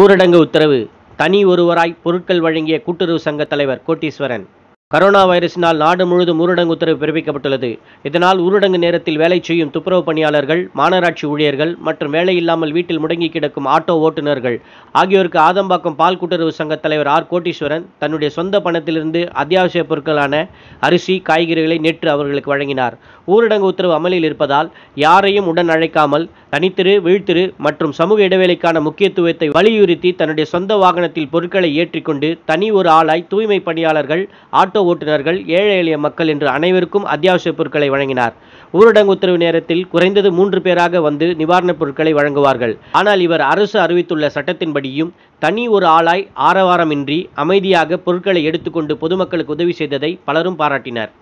ஊரடங்கு உத்தரவு தனி ஒருவராய் பொருட்கள் வழங்கிய கூட்டுறவு சங்க தலைவர் கோட்டீஸ்வரன் கரோனா வைரஸினால் நாடு முழுவதும் ஊரடங்கு உத்தரவு பிறப்பிக்கப்பட்டுள்ளது இதனால் ஊரடங்கு நேரத்தில் வேலை செய்யும் துப்புரவு பணியாளர்கள் மாநகராட்சி ஊழியர்கள் மற்றும் வேலை இல்லாமல் வீட்டில் முடங்கி கிடக்கும் ஆட்டோ ஓட்டுநர்கள் ஆகியோருக்கு ஆதம்பாக்கம் பால் கூட்டுறவு சங்க தலைவர் ஆர் கோட்டீஸ்வரன் தன்னுடைய சொந்த பணத்திலிருந்து அத்தியாவசிய பொருட்களான அரிசி காய்கறிகளை நேற்று அவர்களுக்கு வழங்கினார் ஊரடங்கு உத்தரவு அமலில் இருப்பதால் யாரையும் உடன் அழைக்காமல் தனித்திரு வீழ்த்திரு மற்றும் சமூக இடைவேளைக்கான முக்கியத்துவத்தை வலியுறுத்தி தன்னுடைய சொந்த வாகனத்தில் பொருட்களை ஏற்றிக்கொண்டு தனி ஒரு ஆளாய் தூய்மை பணியாளர்கள் ஆட்டோ ஓட்டுநர்கள் ஏழை எளிய மக்கள் என்று அனைவருக்கும் அத்தியாவசிய பொருட்களை வழங்கினார் ஊரடங்கு உத்தரவு நேரத்தில் குறைந்தது மூன்று பேராக வந்து நிவாரணப் பொருட்களை வழங்குவார்கள் ஆனால் இவர் அரசு அறிவித்துள்ள சட்டத்தின்படியும் தனி ஒரு ஆளாய் ஆரவாரமின்றி அமைதியாக பொருட்களை எடுத்துக்கொண்டு பொதுமக்களுக்கு உதவி செய்ததை பலரும் பாராட்டினர்